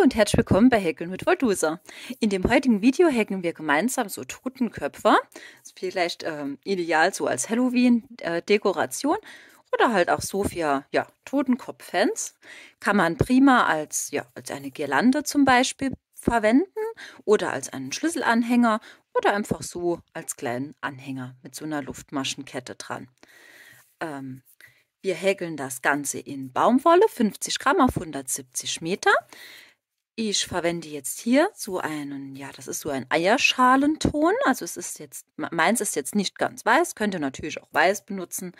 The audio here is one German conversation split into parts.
Hallo und herzlich willkommen bei Häkeln mit Voldusa. In dem heutigen Video häkeln wir gemeinsam so Totenköpfer, vielleicht ähm, ideal so als Halloween-Dekoration äh, oder halt auch so für ja, Totenkopf-Fans. Kann man prima als, ja, als eine Girlande zum Beispiel verwenden oder als einen Schlüsselanhänger oder einfach so als kleinen Anhänger mit so einer Luftmaschenkette dran. Ähm, wir häkeln das Ganze in Baumwolle, 50 Gramm auf 170 Meter. Ich verwende jetzt hier so einen, ja, das ist so ein Eierschalenton. Also es ist jetzt, meins ist jetzt nicht ganz weiß, könnt ihr natürlich auch weiß benutzen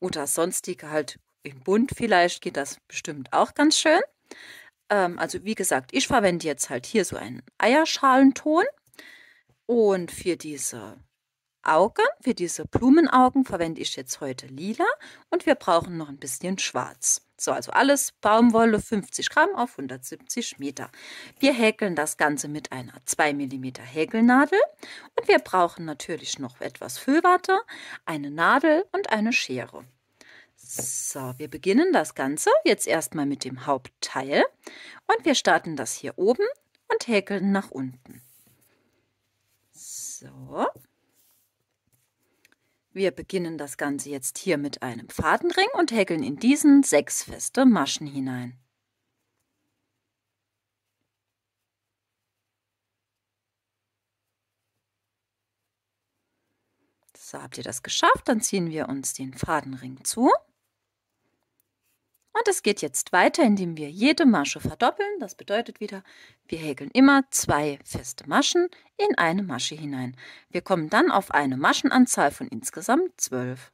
oder sonstige halt in bunt vielleicht, geht das bestimmt auch ganz schön. Ähm, also wie gesagt, ich verwende jetzt halt hier so einen Eierschalenton. Und für diese Augen, für diese Blumenaugen verwende ich jetzt heute lila und wir brauchen noch ein bisschen schwarz. So, also alles Baumwolle 50 Gramm auf 170 Meter. Wir häkeln das Ganze mit einer 2 mm Häkelnadel und wir brauchen natürlich noch etwas Füllwatte, eine Nadel und eine Schere. So, wir beginnen das Ganze jetzt erstmal mit dem Hauptteil und wir starten das hier oben und häkeln nach unten. So. Wir beginnen das Ganze jetzt hier mit einem Fadenring und häkeln in diesen sechs feste Maschen hinein. So, habt ihr das geschafft? Dann ziehen wir uns den Fadenring zu. Und es geht jetzt weiter, indem wir jede Masche verdoppeln. Das bedeutet wieder, wir häkeln immer zwei feste Maschen in eine Masche hinein. Wir kommen dann auf eine Maschenanzahl von insgesamt zwölf.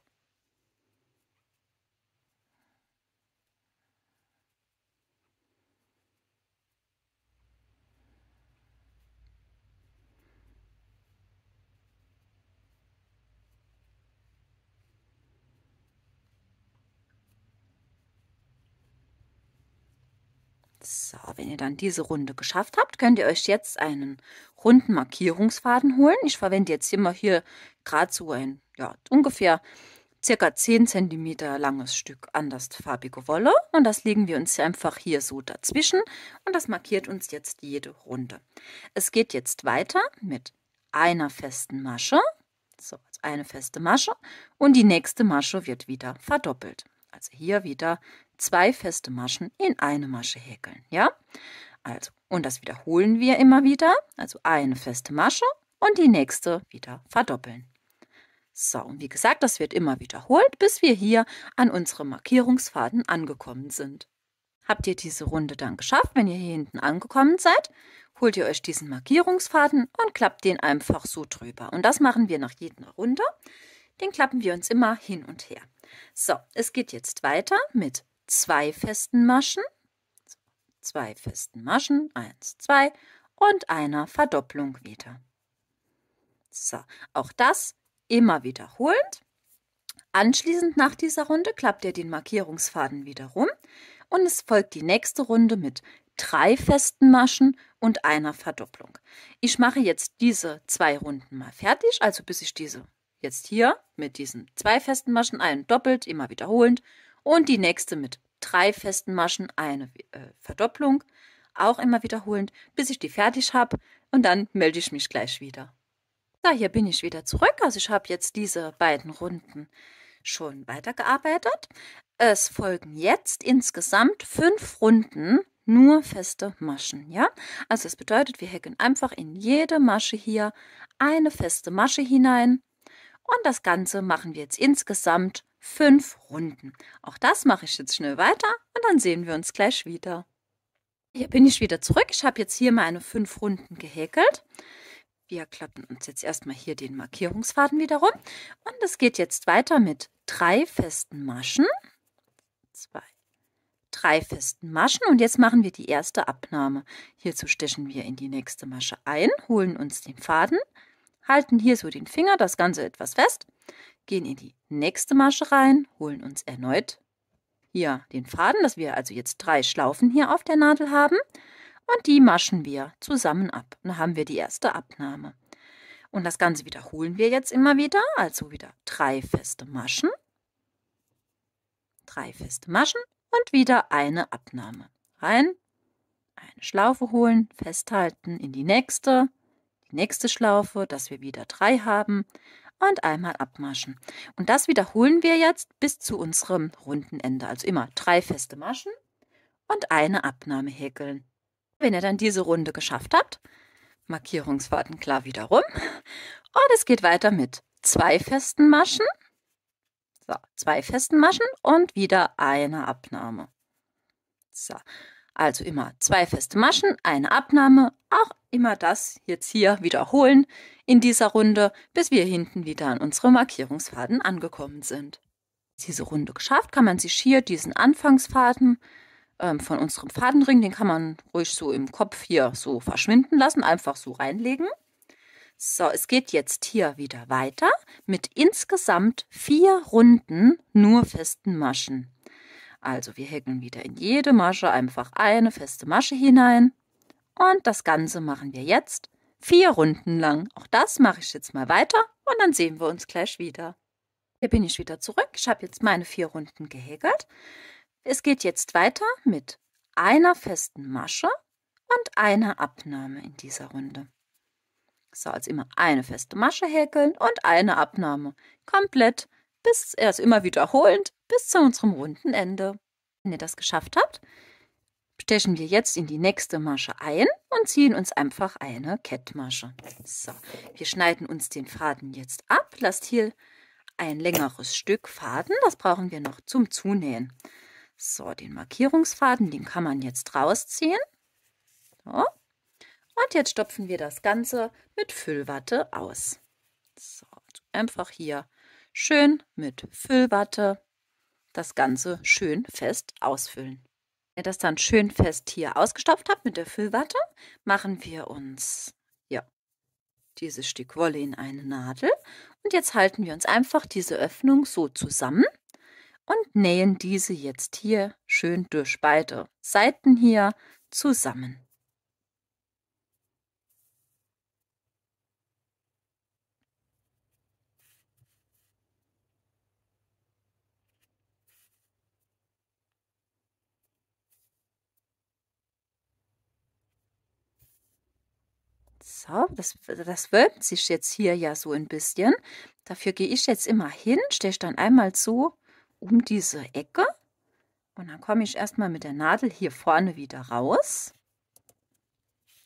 So, wenn ihr dann diese Runde geschafft habt, könnt ihr euch jetzt einen runden Markierungsfaden holen. Ich verwende jetzt immer hier gerade so ein, ja, ungefähr circa 10 cm langes Stück andersfarbige Wolle und das legen wir uns einfach hier so dazwischen und das markiert uns jetzt jede Runde. Es geht jetzt weiter mit einer festen Masche, so also eine feste Masche und die nächste Masche wird wieder verdoppelt. Also hier wieder zwei feste Maschen in eine Masche häkeln. Ja? Also, und das wiederholen wir immer wieder. Also eine feste Masche und die nächste wieder verdoppeln. So, und wie gesagt, das wird immer wiederholt, bis wir hier an unserem Markierungsfaden angekommen sind. Habt ihr diese Runde dann geschafft, wenn ihr hier hinten angekommen seid, holt ihr euch diesen Markierungsfaden und klappt den einfach so drüber. Und das machen wir nach jeder Runde. Den klappen wir uns immer hin und her. So, es geht jetzt weiter mit zwei festen Maschen, zwei festen Maschen, eins, zwei und einer Verdopplung wieder. So, auch das immer wiederholend. Anschließend nach dieser Runde klappt ihr den Markierungsfaden wieder rum und es folgt die nächste Runde mit drei festen Maschen und einer Verdopplung. Ich mache jetzt diese zwei Runden mal fertig, also bis ich diese jetzt hier mit diesen zwei festen Maschen, einen doppelt, immer wiederholend und die nächste mit drei festen Maschen, eine äh, Verdopplung, auch immer wiederholend, bis ich die fertig habe und dann melde ich mich gleich wieder. Da hier bin ich wieder zurück. Also ich habe jetzt diese beiden Runden schon weitergearbeitet. Es folgen jetzt insgesamt fünf Runden nur feste Maschen, ja? Also das bedeutet, wir häkeln einfach in jede Masche hier eine feste Masche hinein und das Ganze machen wir jetzt insgesamt fünf Runden. Auch das mache ich jetzt schnell weiter und dann sehen wir uns gleich wieder. Hier bin ich wieder zurück. Ich habe jetzt hier meine fünf Runden gehäkelt. Wir klappen uns jetzt erstmal hier den Markierungsfaden wiederum Und es geht jetzt weiter mit drei festen Maschen. Zwei, drei festen Maschen. Und jetzt machen wir die erste Abnahme. Hierzu stechen wir in die nächste Masche ein, holen uns den Faden, halten hier so den Finger, das Ganze etwas fest gehen in die nächste Masche rein, holen uns erneut hier den Faden, dass wir also jetzt drei Schlaufen hier auf der Nadel haben und die maschen wir zusammen ab. dann haben wir die erste Abnahme. Und das Ganze wiederholen wir jetzt immer wieder, also wieder drei feste Maschen, drei feste Maschen und wieder eine Abnahme. Rein, eine Schlaufe holen, festhalten, in die nächste, die nächste Schlaufe, dass wir wieder drei haben, und einmal abmaschen. Und das wiederholen wir jetzt bis zu unserem runden Ende. Also immer drei feste Maschen und eine Abnahme häkeln. Wenn ihr dann diese Runde geschafft habt, Markierungsfaden klar wiederum. und es geht weiter mit zwei festen Maschen. So, zwei festen Maschen und wieder eine Abnahme. So. Also immer zwei feste Maschen, eine Abnahme, auch immer das jetzt hier wiederholen in dieser Runde, bis wir hinten wieder an unserem Markierungsfaden angekommen sind. Diese Runde geschafft, kann man sich hier diesen Anfangsfaden ähm, von unserem Fadenring, den kann man ruhig so im Kopf hier so verschwinden lassen, einfach so reinlegen. So, es geht jetzt hier wieder weiter mit insgesamt vier Runden nur festen Maschen. Also wir häkeln wieder in jede Masche einfach eine feste Masche hinein. Und das Ganze machen wir jetzt vier Runden lang. Auch das mache ich jetzt mal weiter und dann sehen wir uns gleich wieder. Hier bin ich wieder zurück. Ich habe jetzt meine vier Runden gehäkelt. Es geht jetzt weiter mit einer festen Masche und einer Abnahme in dieser Runde. So, als immer eine feste Masche häkeln und eine Abnahme. Komplett bis erst immer wiederholend bis zu unserem runden Ende. Wenn ihr das geschafft habt, stechen wir jetzt in die nächste Masche ein und ziehen uns einfach eine Kettmasche. So, wir schneiden uns den Faden jetzt ab. Lasst hier ein längeres Stück Faden, das brauchen wir noch zum Zunähen. So, den Markierungsfaden, den kann man jetzt rausziehen. So. Und jetzt stopfen wir das Ganze mit Füllwatte aus. So, also einfach hier schön mit Füllwatte das Ganze schön fest ausfüllen. Wenn ihr das dann schön fest hier ausgestopft habt mit der Füllwatte, machen wir uns ja, dieses Stück Wolle in eine Nadel. Und jetzt halten wir uns einfach diese Öffnung so zusammen und nähen diese jetzt hier schön durch beide Seiten hier zusammen. So, das, das wölbt sich jetzt hier ja so ein bisschen. Dafür gehe ich jetzt immer hin, steche dann einmal so um diese Ecke und dann komme ich erstmal mit der Nadel hier vorne wieder raus.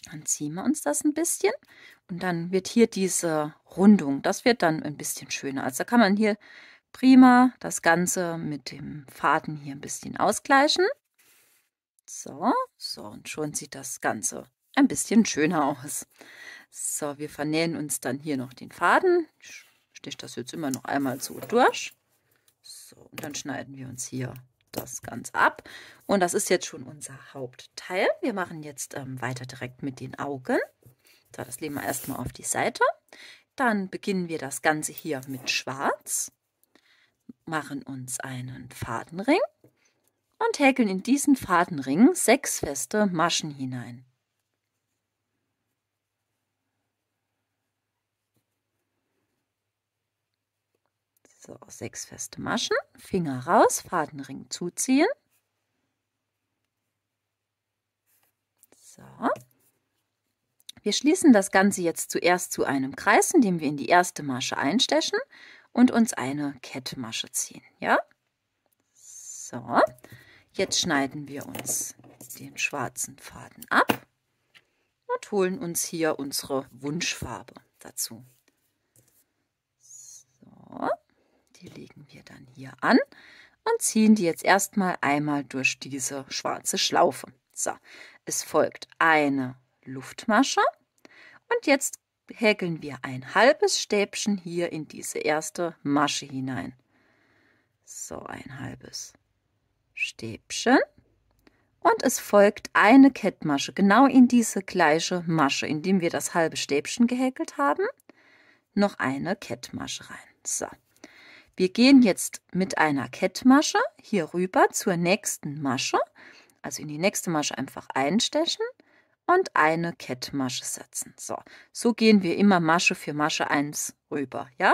Dann ziehen wir uns das ein bisschen und dann wird hier diese Rundung, das wird dann ein bisschen schöner. Also kann man hier prima das Ganze mit dem Faden hier ein bisschen ausgleichen. So, so und schon sieht das Ganze ein bisschen schöner aus. So, wir vernähen uns dann hier noch den Faden. Ich stich das jetzt immer noch einmal so durch. So, und dann schneiden wir uns hier das ganz ab. Und das ist jetzt schon unser Hauptteil. Wir machen jetzt ähm, weiter direkt mit den Augen. So, das legen wir erstmal auf die Seite. Dann beginnen wir das Ganze hier mit Schwarz, machen uns einen Fadenring und häkeln in diesen Fadenring sechs feste Maschen hinein. So, sechs feste Maschen, Finger raus, Fadenring zuziehen. So. Wir schließen das Ganze jetzt zuerst zu einem Kreis, indem wir in die erste Masche einstechen und uns eine Kettmasche ziehen. Ja? So. Jetzt schneiden wir uns den schwarzen Faden ab und holen uns hier unsere Wunschfarbe dazu. So. Die legen wir dann hier an und ziehen die jetzt erstmal einmal durch diese schwarze Schlaufe. So, es folgt eine Luftmasche und jetzt häkeln wir ein halbes Stäbchen hier in diese erste Masche hinein. So, ein halbes Stäbchen. Und es folgt eine Kettmasche, genau in diese gleiche Masche, indem wir das halbe Stäbchen gehäkelt haben, noch eine Kettmasche rein. So. Wir gehen jetzt mit einer Kettmasche hier rüber zur nächsten Masche, also in die nächste Masche einfach einstechen und eine Kettmasche setzen. So, so gehen wir immer Masche für Masche 1 rüber, ja?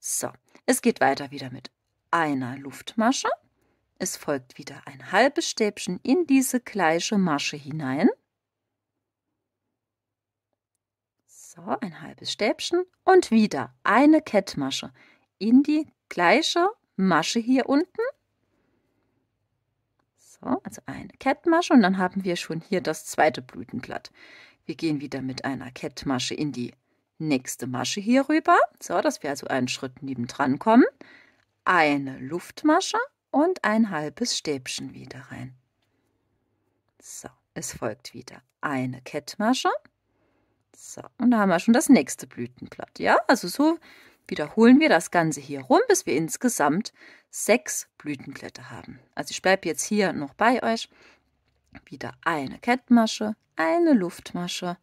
So, es geht weiter wieder mit einer Luftmasche. Es folgt wieder ein halbes Stäbchen in diese gleiche Masche hinein. So, ein halbes Stäbchen und wieder eine Kettmasche in die gleiche Masche hier unten. So, also eine Kettmasche und dann haben wir schon hier das zweite Blütenblatt. Wir gehen wieder mit einer Kettmasche in die nächste Masche hier rüber, so dass wir also einen Schritt nebendran kommen. Eine Luftmasche und ein halbes Stäbchen wieder rein. So, es folgt wieder eine Kettmasche. So, und da haben wir schon das nächste Blütenblatt. Ja, also so wiederholen wir das Ganze hier rum, bis wir insgesamt sechs Blütenblätter haben. Also ich bleibe jetzt hier noch bei euch. Wieder eine Kettmasche, eine Luftmasche,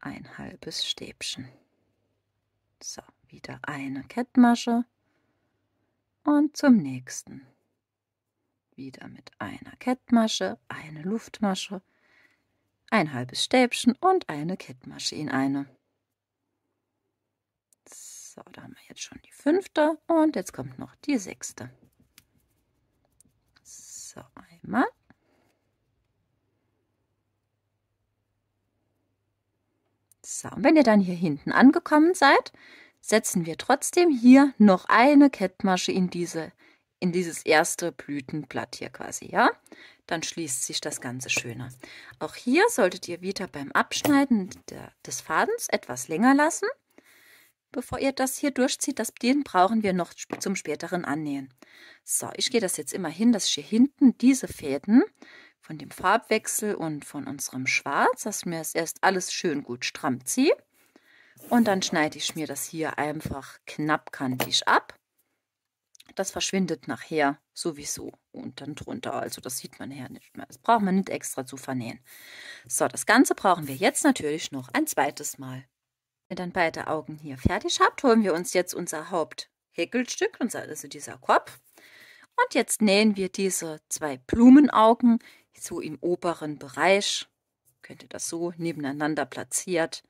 ein halbes Stäbchen. So, wieder eine Kettmasche und zum nächsten. Wieder mit einer Kettmasche, eine Luftmasche, ein halbes Stäbchen und eine Kettmasche in eine. So, da haben wir jetzt schon die fünfte und jetzt kommt noch die sechste. So, einmal. So, und wenn ihr dann hier hinten angekommen seid, setzen wir trotzdem hier noch eine Kettmasche in diese in dieses erste Blütenblatt hier quasi, ja? Dann schließt sich das Ganze schöner. Auch hier solltet ihr wieder beim Abschneiden der, des Fadens etwas länger lassen, Bevor ihr das hier durchzieht, das, den brauchen wir noch zum späteren Annähen. So, ich gehe das jetzt immer hin, dass ich hier hinten diese Fäden von dem Farbwechsel und von unserem Schwarz, dass ich mir das erst alles schön gut stramm ziehe. Und dann schneide ich mir das hier einfach knappkantig ab. Das verschwindet nachher sowieso und dann drunter. Also das sieht man ja nicht mehr. Das braucht man nicht extra zu vernähen. So, das Ganze brauchen wir jetzt natürlich noch ein zweites Mal ihr dann beide Augen hier fertig habt, holen wir uns jetzt unser Haupthäkelstück, also dieser Kopf. Und jetzt nähen wir diese zwei Blumenaugen so im oberen Bereich, könnt ihr das so nebeneinander platziert,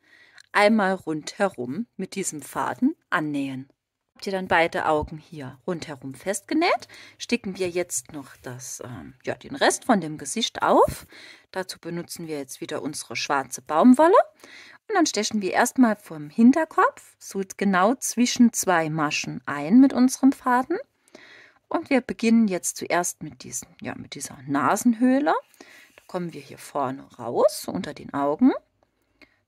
einmal rundherum mit diesem Faden annähen habt ihr dann beide Augen hier rundherum festgenäht. Sticken wir jetzt noch das, ähm, ja, den Rest von dem Gesicht auf. Dazu benutzen wir jetzt wieder unsere schwarze Baumwolle. Und dann stechen wir erstmal vom Hinterkopf so genau zwischen zwei Maschen ein mit unserem Faden. Und wir beginnen jetzt zuerst mit, diesen, ja, mit dieser Nasenhöhle. Da kommen wir hier vorne raus unter den Augen.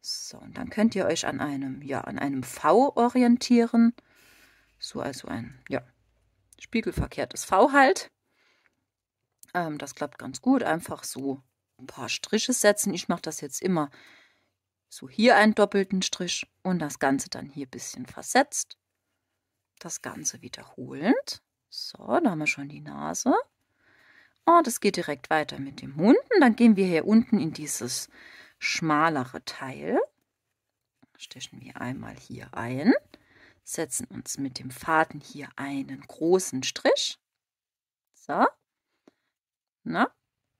So, und dann könnt ihr euch an einem, ja, an einem V orientieren. So also ein, ja, spiegelverkehrtes V halt. Ähm, das klappt ganz gut. Einfach so ein paar Striche setzen. Ich mache das jetzt immer so hier einen doppelten Strich und das Ganze dann hier ein bisschen versetzt. Das Ganze wiederholend. So, da haben wir schon die Nase. Oh, das geht direkt weiter mit dem Mund. Und dann gehen wir hier unten in dieses schmalere Teil. Stechen wir einmal hier ein setzen uns mit dem Faden hier einen großen Strich. So. Na?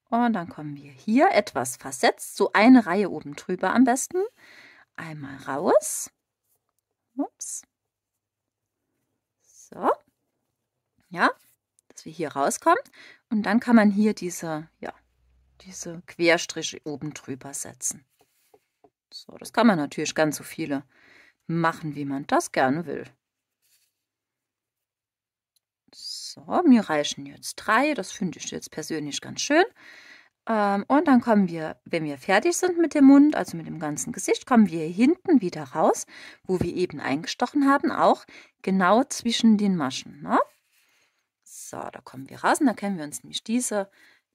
Und dann kommen wir hier etwas versetzt, so eine Reihe oben drüber am besten. Einmal raus. Ups. So. Ja, dass wir hier rauskommen. Und dann kann man hier diese, ja, diese Querstriche oben drüber setzen. So, das kann man natürlich ganz so viele machen, wie man das gerne will. So, mir reichen jetzt drei. Das finde ich jetzt persönlich ganz schön. Ähm, und dann kommen wir, wenn wir fertig sind mit dem Mund, also mit dem ganzen Gesicht, kommen wir hinten wieder raus, wo wir eben eingestochen haben, auch genau zwischen den Maschen. Ne? So, da kommen wir raus und da können wir uns nämlich diese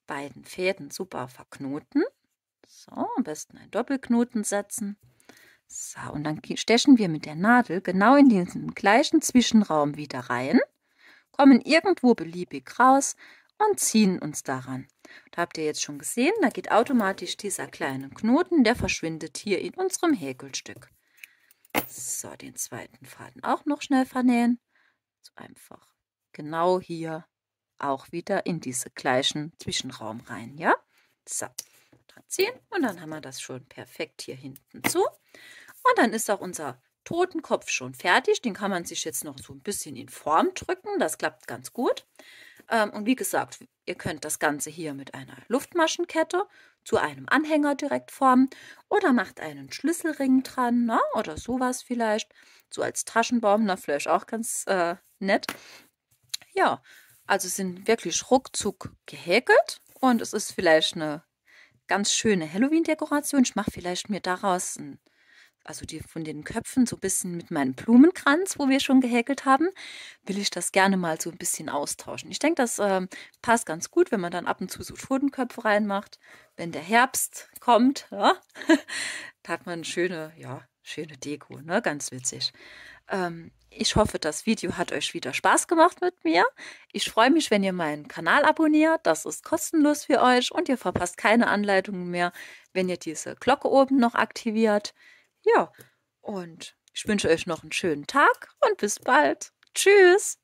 beiden Fäden super verknoten. So, am besten einen Doppelknoten setzen. So, und dann stechen wir mit der Nadel genau in diesen gleichen Zwischenraum wieder rein, kommen irgendwo beliebig raus und ziehen uns daran. Da habt ihr jetzt schon gesehen, da geht automatisch dieser kleine Knoten, der verschwindet hier in unserem Häkelstück. So, den zweiten Faden auch noch schnell vernähen. So einfach genau hier auch wieder in diesen gleichen Zwischenraum rein, ja? So, dran ziehen und dann haben wir das schon perfekt hier hinten zu. Und ah, dann ist auch unser Totenkopf schon fertig. Den kann man sich jetzt noch so ein bisschen in Form drücken. Das klappt ganz gut. Ähm, und wie gesagt, ihr könnt das Ganze hier mit einer Luftmaschenkette zu einem Anhänger direkt formen oder macht einen Schlüsselring dran na, ne? oder sowas vielleicht. So als Taschenbaum, na, vielleicht auch ganz äh, nett. Ja, also sind wirklich ruckzuck gehäkelt und es ist vielleicht eine ganz schöne Halloween-Dekoration. Ich mache vielleicht mir daraus ein also die von den Köpfen so ein bisschen mit meinem Blumenkranz, wo wir schon gehäkelt haben, will ich das gerne mal so ein bisschen austauschen. Ich denke, das äh, passt ganz gut, wenn man dann ab und zu so Totenköpfe reinmacht. Wenn der Herbst kommt, ja, da hat man schöne, ja, schöne Deko, ne? ganz witzig. Ähm, ich hoffe, das Video hat euch wieder Spaß gemacht mit mir. Ich freue mich, wenn ihr meinen Kanal abonniert. Das ist kostenlos für euch und ihr verpasst keine Anleitungen mehr, wenn ihr diese Glocke oben noch aktiviert. Ja, und ich wünsche euch noch einen schönen Tag und bis bald. Tschüss.